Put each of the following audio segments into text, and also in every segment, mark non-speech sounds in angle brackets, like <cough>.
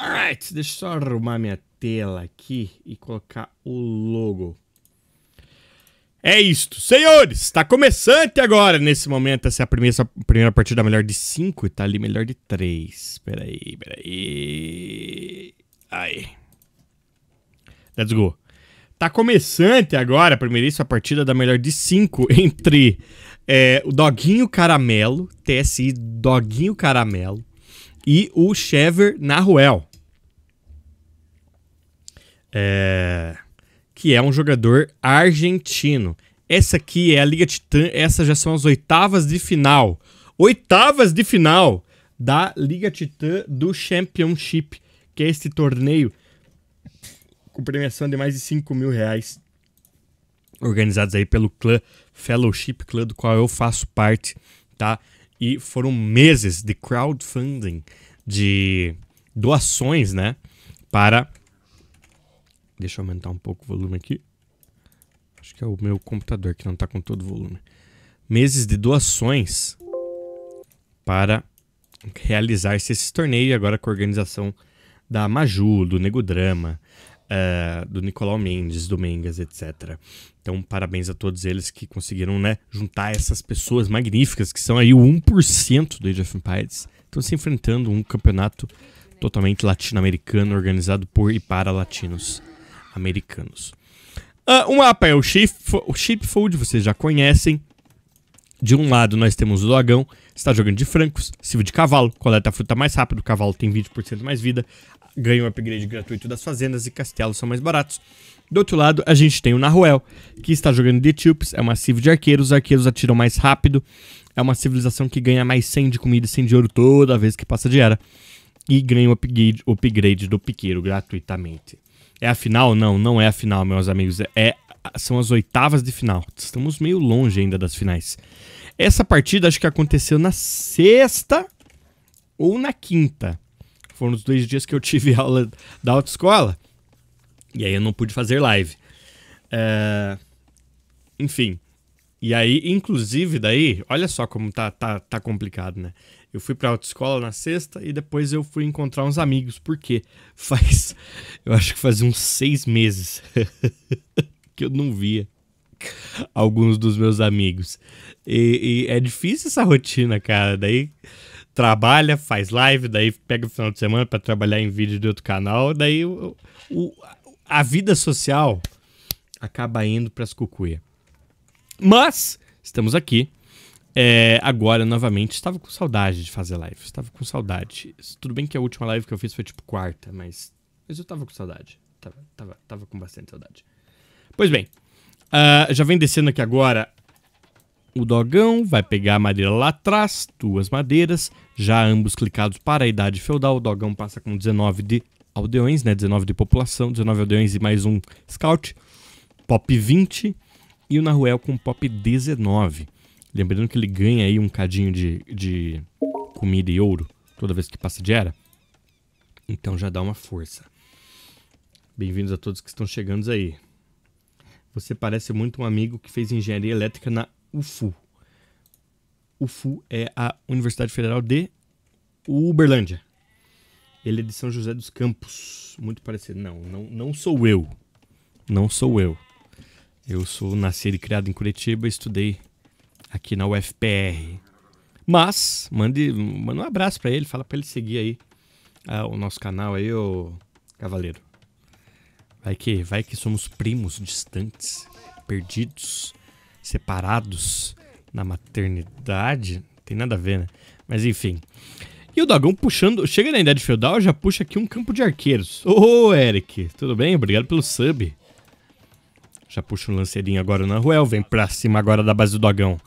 Alright, Deixa eu só arrumar minha tela aqui e colocar o logo. É isto. Senhores, está começante agora. Nesse momento, essa é a primeira, essa primeira partida melhor de 5 e tá ali melhor de 3. Peraí, peraí. Aí. Let's go. Tá começante agora, a primeiríssima partida da melhor de 5 entre é, o Doguinho Caramelo, TSI Doguinho Caramelo, e o Chever Naruel. É, que é um jogador argentino. Essa aqui é a Liga Titã, essas já são as oitavas de final. Oitavas de final da Liga Titã do Championship, que é este torneio com premiação de mais de 5 mil reais, organizados aí pelo clã, Fellowship Clã, do qual eu faço parte, tá? E foram meses de crowdfunding, de doações, né? Para. Deixa eu aumentar um pouco o volume aqui. Acho que é o meu computador que não está com todo o volume. Meses de doações para realizar-se esse torneio agora com a organização da Maju, do Negodrama, é, do Nicolau Mendes, do Mengas, etc. Então, parabéns a todos eles que conseguiram né, juntar essas pessoas magníficas, que são aí o 1% do Age of Empires, estão se enfrentando um campeonato totalmente latino-americano, organizado por e para latinos americanos. Uh, ah, o mapa é o Sheepfold, vocês já conhecem. De um lado nós temos o Dogão está jogando de francos, sirva de cavalo, coleta a fruta mais rápido, o cavalo tem 20% mais vida, ganha um upgrade gratuito das fazendas e castelos são mais baratos. Do outro lado, a gente tem o Nahuel, que está jogando de Etíopes, é uma civ de arqueiros, arqueiros atiram mais rápido, é uma civilização que ganha mais 100 de comida e 100 de ouro toda vez que passa de era, e ganha o upgrade, upgrade do piqueiro gratuitamente. É a final? Não, não é a final, meus amigos, é, é são as oitavas de final, estamos meio longe ainda das finais. Essa partida acho que aconteceu na sexta ou na quinta. Foram os dois dias que eu tive <laughs> aula da autoescola. E aí eu não pude fazer live. É... Enfim. E aí, inclusive, daí, olha só como tá, tá, tá complicado, né? Eu fui pra autoescola na sexta e depois eu fui encontrar uns amigos, porque <laughs> faz. Eu acho que faz uns seis meses <laughs> que eu não via <laughs> alguns dos meus amigos. E, e, é difícil essa rotina, cara. Daí trabalha, faz live, daí pega o final de semana para trabalhar em vídeo de outro canal. Daí o, o, a vida social acaba indo para as cucuia. Mas estamos aqui. É, agora, novamente, estava com saudade de fazer live. Estava com saudade. Tudo bem que a última live que eu fiz foi tipo quarta, mas, mas eu estava com saudade. Tava, tava, tava com bastante saudade. Pois bem, Uh, já vem descendo aqui agora o dogão, vai pegar a madeira lá atrás, duas madeiras, já ambos clicados para a idade feudal. O dogão passa com 19 de aldeões, né? 19 de população, 19 aldeões e mais um scout. Pop 20 e o Naruel com pop 19. Lembrando que ele ganha aí um cadinho de, de comida e ouro toda vez que passa de era. Então já dá uma força. Bem-vindos a todos que estão chegando aí. Você parece muito um amigo que fez engenharia elétrica na UFU. UFU é a Universidade Federal de Uberlândia. Ele é de São José dos Campos. Muito parecido. Não, não, não sou eu. Não sou eu. Eu sou nascido e criado em Curitiba e estudei aqui na UFPR. Mas, mande, manda um abraço para ele, fala para ele seguir aí ah, o nosso canal aí, ô Cavaleiro. Vai que, vai que somos primos distantes, perdidos, separados na maternidade. tem nada a ver, né? Mas enfim. E o Dogão puxando. Chega na idade feudal, já puxa aqui um campo de arqueiros. Ô, oh, Eric, tudo bem? Obrigado pelo sub. Já puxa um lanceirinho agora na Ruel, vem pra cima agora da base do Dogão.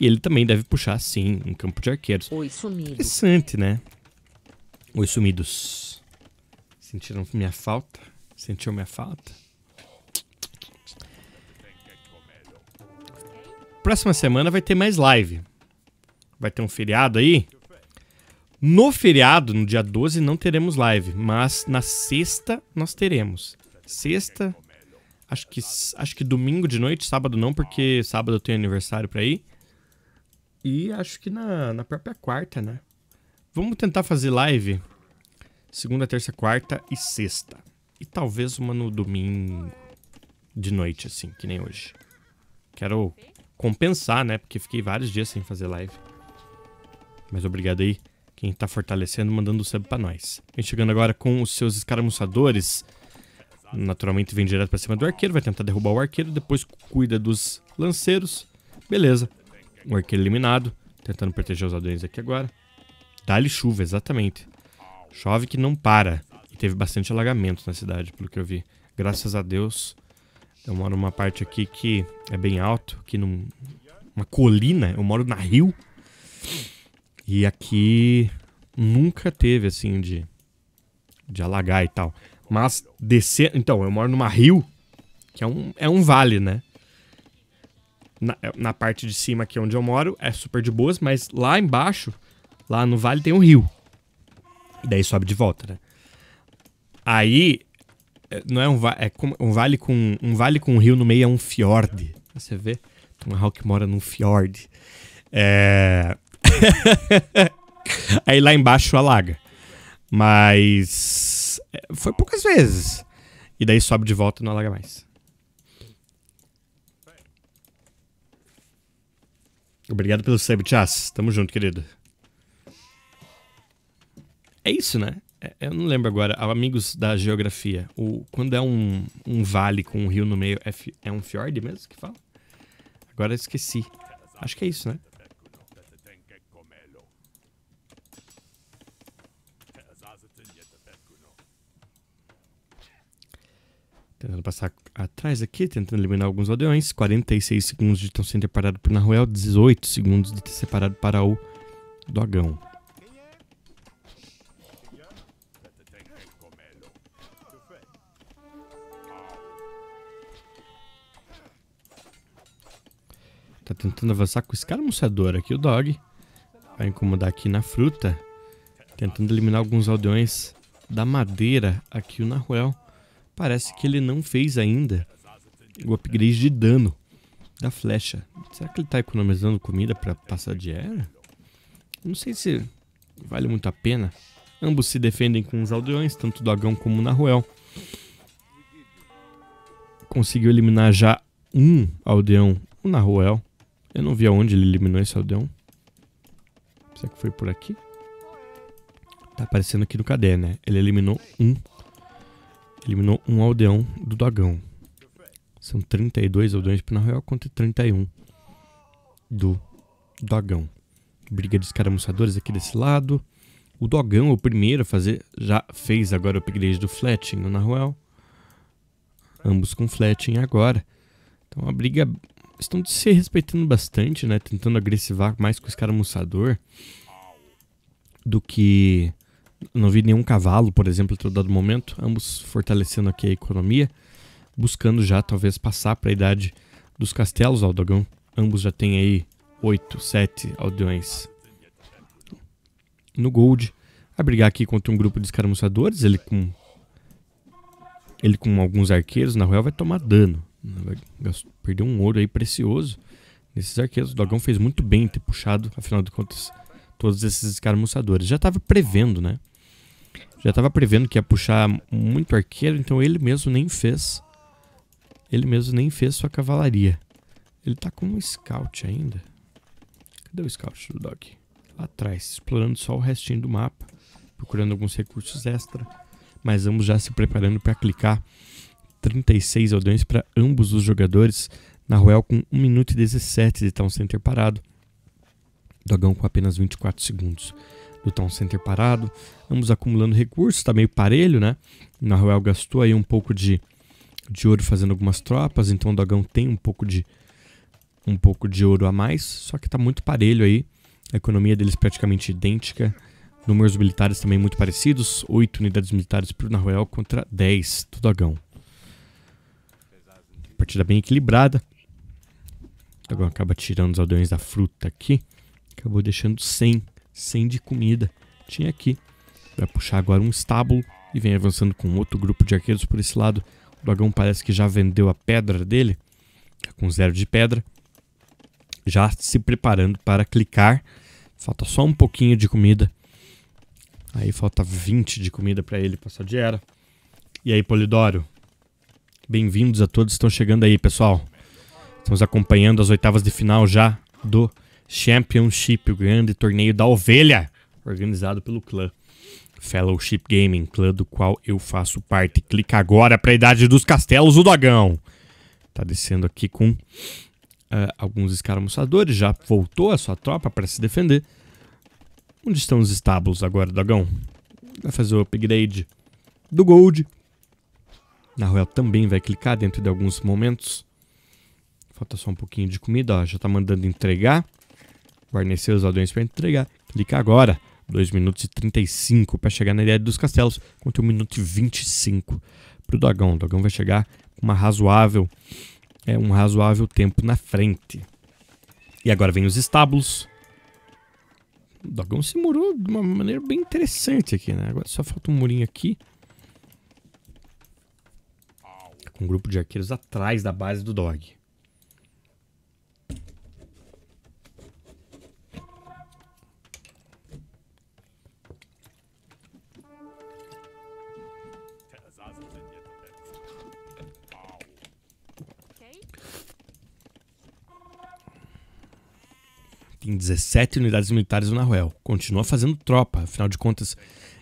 E ele também deve puxar, sim, um campo de arqueiros. Oi, sumidos. Interessante, né? Oi, sumidos. Sentiram minha falta? Sentiu minha falta? Próxima semana vai ter mais live. Vai ter um feriado aí. No feriado, no dia 12, não teremos live, mas na sexta nós teremos. Sexta, acho que acho que domingo de noite, sábado não, porque sábado eu tenho aniversário para ir. E acho que na, na própria quarta, né? Vamos tentar fazer live segunda, terça, quarta e sexta. E talvez uma no domingo de noite, assim, que nem hoje. Quero compensar, né? Porque fiquei vários dias sem fazer live. Mas obrigado aí quem tá fortalecendo, mandando o sub pra nós. Vem chegando agora com os seus escaramuçadores. Naturalmente vem direto pra cima do arqueiro, vai tentar derrubar o arqueiro, depois cuida dos lanceiros. Beleza. O arqueiro eliminado, tentando proteger os aldeões aqui agora. Dá-lhe chuva, exatamente. Chove que não para. E teve bastante alagamento na cidade, pelo que eu vi. Graças a Deus, eu moro numa parte aqui que é bem alto, que numa num, colina, eu moro na Rio. E aqui nunca teve assim de de alagar e tal. Mas descer, então, eu moro numa Rio, que é um é um vale, né? Na, é, na parte de cima aqui onde eu moro é super de boas, mas lá embaixo, lá no vale tem um rio. E daí sobe de volta, né? Aí é, não é um, é um vale com um vale com um rio no meio é um fiord. Você vê? Tomahawk mora num fiord. É... <laughs> Aí lá embaixo alaga. Mas é, foi poucas vezes. E daí sobe de volta e não alaga mais. Obrigado pelo sub, Chas. Tamo junto, querido. É isso, né? É, é, eu não lembro agora, amigos da geografia, o, quando é um, um vale com um rio no meio, é, fi, é um fjord mesmo que fala? Agora eu esqueci. Acho que é isso, né? Tentando passar atrás aqui, tentando eliminar alguns aldeões. 46 segundos de estão sendo separado por Naruel, 18 segundos de ter separado para o Dogão. tentando avançar com esse cara moçador aqui, o Dog. Vai incomodar aqui na fruta. Tentando eliminar alguns aldeões da madeira aqui o Nahuel. Parece que ele não fez ainda o upgrade de dano da flecha. Será que ele está economizando comida para passar de era? Não sei se vale muito a pena. Ambos se defendem com os aldeões, tanto o Dogão como o Nahuel. Conseguiu eliminar já um aldeão, o Nahuel. Eu não vi aonde ele eliminou esse aldeão. Será que foi por aqui? Tá aparecendo aqui no cadê, né? Ele eliminou um. Eliminou um aldeão do dogão. São 32 aldeões de Pinal contra 31 do dogão. Briga de escaramuçadores aqui desse lado. O dogão, o primeiro a fazer, já fez agora o upgrade do fletching no Nahuel. Ambos com fletching agora. Então a briga estão se respeitando bastante, né? Tentando agressivar mais com os caras do que não vi nenhum cavalo, por exemplo, em dado momento. Ambos fortalecendo aqui a economia, buscando já talvez passar para a idade dos castelos Aldogão. Ambos já têm aí 8, 7 aldeões no Gold. A brigar aqui contra um grupo de escaramuçadores, ele com ele com alguns arqueiros na Royal vai tomar dano perdeu um ouro aí precioso nesses arqueiros. O Dogão fez muito bem ter puxado, afinal de contas, todos esses escaramuçadores. Já estava prevendo, né? Já estava prevendo que ia puxar muito arqueiro, então ele mesmo nem fez. Ele mesmo nem fez sua cavalaria. Ele tá com um scout ainda. Cadê o scout do Dog? Lá atrás, explorando só o restinho do mapa, procurando alguns recursos extra. Mas vamos já se preparando para clicar 36 aldeões para ambos os jogadores. Naruel com 1 minuto e 17 de Town Center parado. Dogão com apenas 24 segundos do Town Center parado. Ambos acumulando recursos, está meio parelho, né? Naruel gastou aí um pouco de, de ouro fazendo algumas tropas, então o Dogão tem um pouco de um pouco de ouro a mais, só que está muito parelho aí. A economia deles praticamente idêntica. Números militares também muito parecidos, 8 unidades militares para o Naruel contra 10 do Dogão partida bem equilibrada. Agora acaba tirando os aldeões da fruta aqui. Acabou deixando 100. 100 de comida. Tinha aqui. Vai puxar agora um estábulo. E vem avançando com outro grupo de arqueiros por esse lado. O dragão parece que já vendeu a pedra dele. Tá com zero de pedra. Já se preparando para clicar. Falta só um pouquinho de comida. Aí falta 20 de comida para ele passar de era. E aí, Polidoro? Bem-vindos a todos que estão chegando aí, pessoal. Estamos acompanhando as oitavas de final já do Championship, o grande torneio da ovelha, organizado pelo clã Fellowship Gaming, clã do qual eu faço parte. Clica agora para a Idade dos Castelos, o Dogão. Tá descendo aqui com uh, alguns escaramuçadores, já voltou a sua tropa para se defender. Onde estão os estábulos agora, Dogão? Vai fazer o upgrade do Gold Naruel também vai clicar dentro de alguns momentos. Falta só um pouquinho de comida, ó. já está mandando entregar. Guarnecer os aldeões para entregar. Clica agora. 2 minutos e 35 para chegar na ideia dos castelos, contra 1 minuto e 25 para o Dogão. O Dogão vai chegar com uma razoável, é, um razoável tempo na frente. E agora vem os estábulos. O Dogão se murou de uma maneira bem interessante aqui, né? Agora só falta um murinho aqui com um grupo de arqueiros atrás da base do Dog. Tem 17 unidades militares no Nahuel. Continua fazendo tropa, afinal de contas,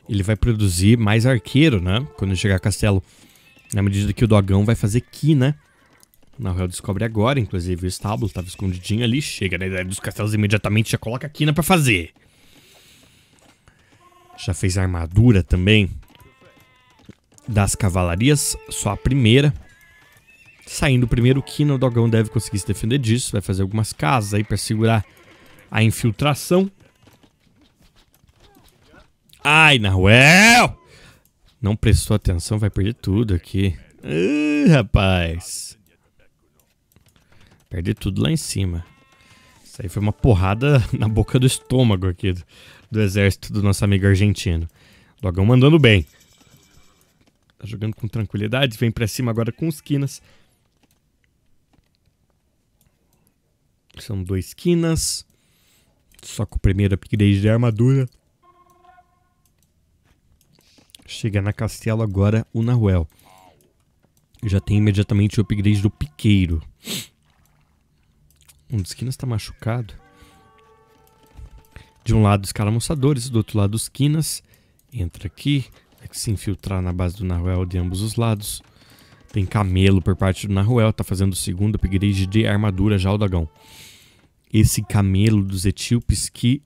ele vai produzir mais arqueiro, né? Quando chegar a Castelo. Na medida que o dogão vai fazer que, né? Na real descobre agora, inclusive o estábulo estava escondidinho ali. Chega na ideia dos castelos imediatamente já coloca a quina pra fazer. Já fez a armadura também. Das cavalarias, só a primeira. Saindo o primeiro quina, o dogão deve conseguir se defender disso. Vai fazer algumas casas aí pra segurar a infiltração. Ai, Nahuel! Não prestou atenção, vai perder tudo aqui. Uh, rapaz. Perder tudo lá em cima. Isso aí foi uma porrada <laughs> na boca do estômago aqui do, do exército do nosso amigo argentino. Dogão mandando bem. Tá jogando com tranquilidade, vem pra cima agora com os quinas. São dois quinas. Só com o primeiro upgrade de armadura. Chega na Castelo agora o Nahuel. Já tem imediatamente o upgrade do Piqueiro. Um dos Quinas está machucado. De um lado os caramuçadores, do outro lado os Quinas. Entra aqui, tem que se infiltrar na base do Nahuel de ambos os lados. Tem camelo por parte do Nahuel, tá fazendo o segundo upgrade de armadura já o Dagão. Esse camelo dos etíopes que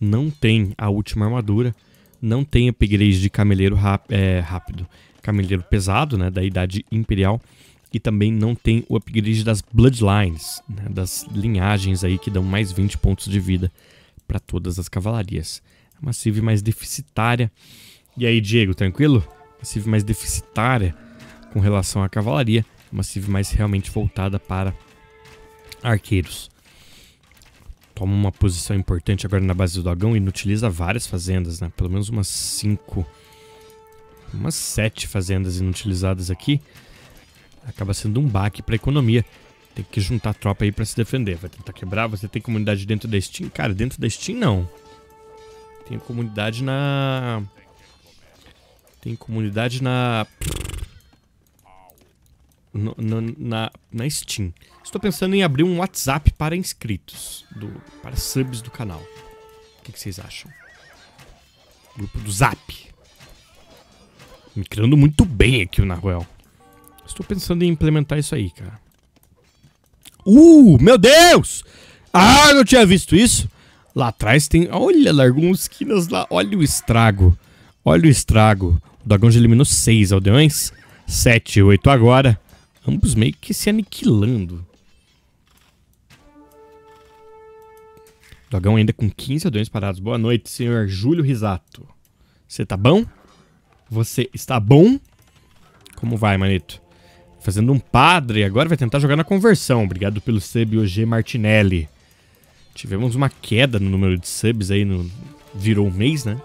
não tem a última armadura não tem upgrade de cameleiro é, rápido, cameleiro pesado, né, da idade imperial, e também não tem o upgrade das bloodlines, né, das linhagens aí que dão mais 20 pontos de vida para todas as cavalarias. É uma civ mais deficitária. E aí, Diego, tranquilo? Uma civ mais deficitária com relação à cavalaria, uma civ mais realmente voltada para arqueiros toma uma posição importante agora na base do Dogão e inutiliza várias fazendas, né? Pelo menos umas cinco, umas sete fazendas inutilizadas aqui. Acaba sendo um baque para a economia. Tem que juntar tropa aí para se defender. Vai tentar quebrar, você tem comunidade dentro da Steam? Cara, dentro da Steam não. Tem comunidade na... Tem comunidade na no, no, na, na Steam. Estou pensando em abrir um WhatsApp para inscritos, do, para subs do canal. O que, que vocês acham? Grupo do Zap. Me criando muito bem aqui o Naruel. Estou pensando em implementar isso aí, cara. Uh, meu Deus! Ah, não tinha visto isso. Lá atrás tem... Olha, largou uns quinas lá. Olha o estrago. Olha o estrago. O dragão já eliminou seis aldeões. Sete, oito agora. Ambos meio que se aniquilando. Dogão ainda com 15 aviões parados. Boa noite, senhor Júlio Risato. Você tá bom? Você está bom? Como vai, manito? Fazendo um padre, agora vai tentar jogar na conversão. Obrigado pelo sub, OG Martinelli. Tivemos uma queda no número de subs aí, no... virou um mês, né?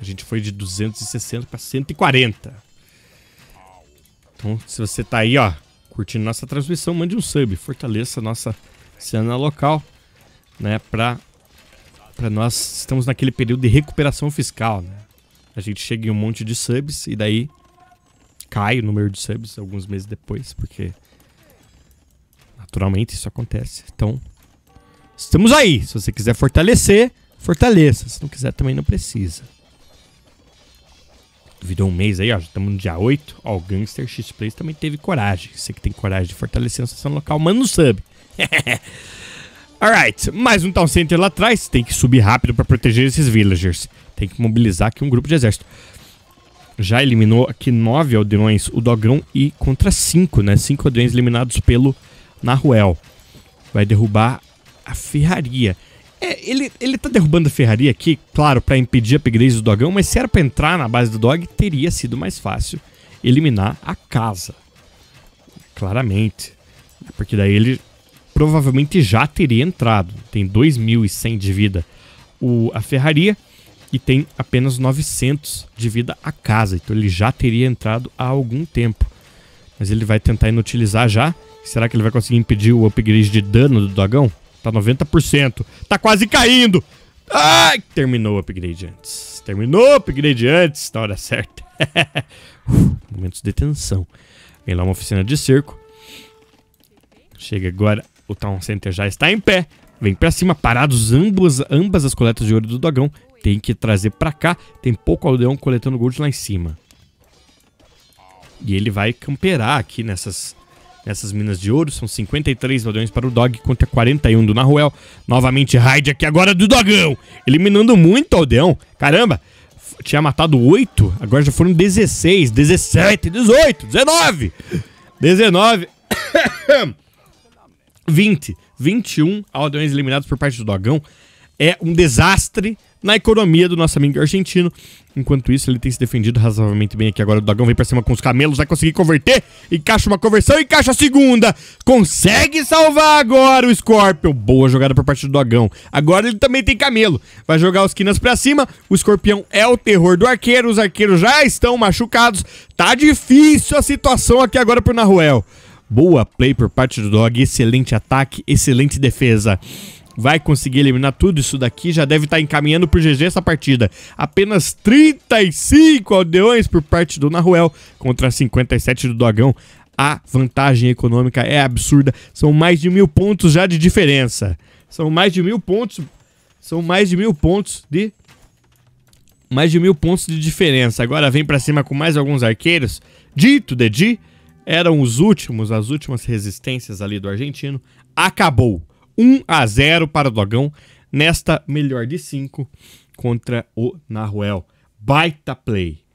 A gente foi de 260 para 140. Então, se você tá aí, ó, curtindo nossa transmissão, mande um sub, fortaleça a nossa cena local, né? Pra, pra nós estamos naquele período de recuperação fiscal, né? A gente chega em um monte de subs e daí cai o número de subs alguns meses depois, porque naturalmente isso acontece. Então, estamos aí. Se você quiser fortalecer, fortaleça. Se não quiser também não precisa virou um mês aí, ó, estamos no dia 8. Ó, o Gangster X-Plays também teve coragem. Você que tem coragem de fortalecer a sensação local, manda um sub. <laughs> Alright, mais um Town Center lá atrás. Tem que subir rápido para proteger esses villagers. Tem que mobilizar aqui um grupo de exército. Já eliminou aqui nove aldeões, o Dogão, e contra cinco, né? Cinco aldeões eliminados pelo Naruel. Vai derrubar a ferraria. É, ele, ele tá derrubando a Ferrari aqui, claro, para impedir a upgrade do Dogão, mas se era pra entrar na base do Dog, teria sido mais fácil eliminar a casa. Claramente. Porque daí ele provavelmente já teria entrado. Tem 2.100 de vida o, a Ferrari e tem apenas 900 de vida a casa. Então ele já teria entrado há algum tempo. Mas ele vai tentar inutilizar já. Será que ele vai conseguir impedir o upgrade de dano do Dogão? Tá 90%. Tá quase caindo. Ai, terminou o upgrade antes. Terminou o upgrade antes, na hora certa. <laughs> momentos de tensão. Vem lá uma oficina de cerco. Chega agora, o Town Center já está em pé. Vem pra cima, parados ambas ambas as coletas de ouro do dogão. Tem que trazer pra cá. Tem pouco aldeão coletando gold lá em cima. E ele vai camperar aqui nessas nessas minas de ouro. São 53 ladrões para o Dog contra 41 do Naruel. Novamente, raid aqui agora do Dogão. Eliminando muito o aldeão. Caramba, tinha matado 8, agora já foram 16, 17, 18, 19, 19, 20, 21 aldeões eliminados por parte do Dogão é um desastre na economia do nosso amigo argentino. Enquanto isso, ele tem se defendido razoavelmente bem aqui. Agora o Dagão vem pra cima com os camelos, vai conseguir converter, encaixa uma conversão, encaixa a segunda. Consegue salvar agora o Scorpion. Boa jogada por parte do Dagão. Agora ele também tem camelo. Vai jogar os quinas pra cima. O Escorpião é o terror do arqueiro. Os arqueiros já estão machucados. Tá difícil a situação aqui agora pro Naruel. Boa play por parte do Dog, excelente ataque, excelente defesa vai conseguir eliminar tudo isso daqui, já deve estar tá encaminhando pro GG essa partida. Apenas 35 aldeões por parte do Naruel contra 57 do Dogão. A vantagem econômica é absurda, são mais de mil pontos já de diferença. São mais de mil pontos, são mais de mil pontos de... Mais de mil pontos de diferença. Agora vem pra cima com mais alguns arqueiros. Dito, Dedi, eram os últimos, as últimas resistências ali do argentino. Acabou. 1 a 0 para o Dogão nesta melhor de 5 contra o Naruel. Baita play.